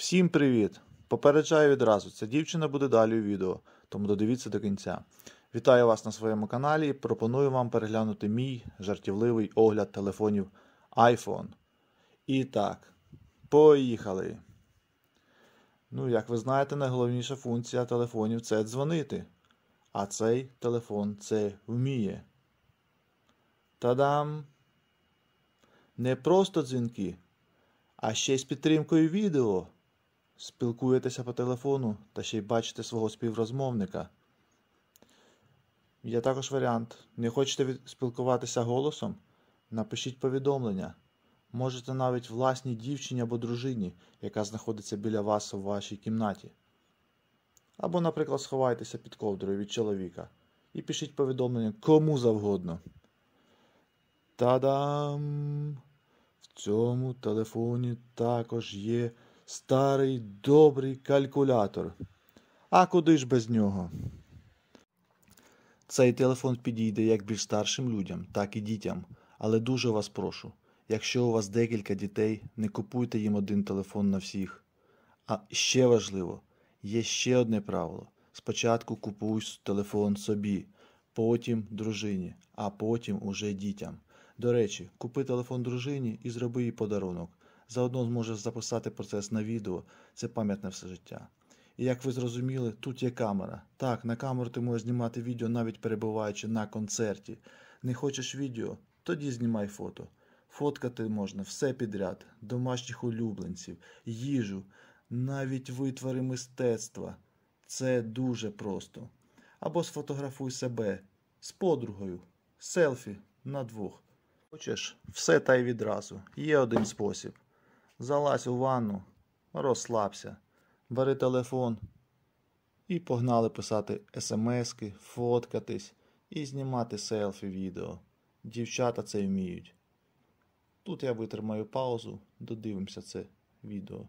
Всім привіт! Попереджаю відразу, ця дівчина буде далі у відео, тому додивіться до кінця. Вітаю вас на своєму каналі і пропоную вам переглянути мій жартівливий огляд телефонів iPhone. І так, поїхали! Ну, як ви знаєте, найголовніша функція телефонів це дзвонити. А цей телефон це вміє. Та-дам! Не просто дзвінки, а ще з підтримкою відео спілкуєтеся по телефону та ще й бачите свого співрозмовника. Є також варіант. Не хочете спілкуватися голосом? Напишіть повідомлення. Можете навіть власній дівчині або дружині, яка знаходиться біля вас у вашій кімнаті. Або, наприклад, сховайтеся під ковдрою від чоловіка і пишіть повідомлення кому завгодно. Та-дам! В цьому телефоні також є старий добрий калькулятор. А куди ж без нього? Цей телефон підійде як більш старшим людям, так і дітям. Але дуже вас прошу, якщо у вас декілька дітей, не купуйте їм один телефон на всіх. А ще важливо, є ще одне правило: спочатку купуй телефон собі, потім дружині, а потім уже дітям. До речі, купи телефон дружині і зроби їй подарунок. Заодно зможеш записати процес на відео, це пам'ятне все життя. І як ви зрозуміли, тут є камера. Так, на камеру ти можеш знімати відео, навіть перебуваючи на концерті. Не хочеш відео? Тоді знімай фото. Фоткати можна все підряд, домашніх улюбленців, їжу, навіть витвори мистецтва. Це дуже просто. Або сфотографуй себе з подругою, селфі на двох. Хочеш, все та й відразу. Є один спосіб залазь у ванну, розслабся, бери телефон і погнали писати смски, фоткатись і знімати селфі відео. Дівчата це вміють. Тут я витримаю паузу, додивимося це відео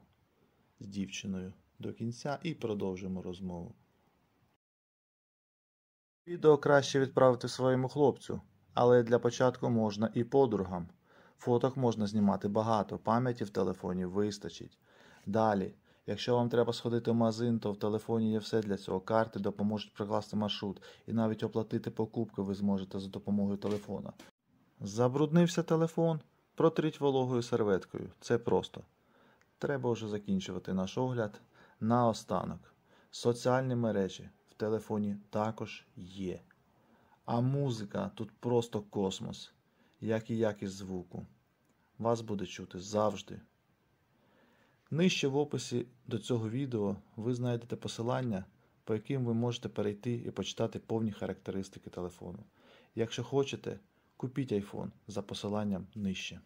з дівчиною до кінця і продовжимо розмову. Відео краще відправити своєму хлопцю, але для початку можна і подругам. Фоток можна знімати багато, пам'яті в телефоні вистачить. Далі, якщо вам треба сходити в магазин, то в телефоні є все для цього. Карти допоможуть прикласти маршрут і навіть оплатити покупки ви зможете за допомогою телефона. Забруднився телефон, протріть вологою серветкою. Це просто. Треба вже закінчувати наш огляд. Наостанок. Соціальні мережі в телефоні також є. А музика тут просто космос як і якість звуку. Вас буде чути завжди. Нижче в описі до цього відео ви знайдете посилання, по яким ви можете перейти і почитати повні характеристики телефону. Якщо хочете, купіть iPhone за посиланням нижче.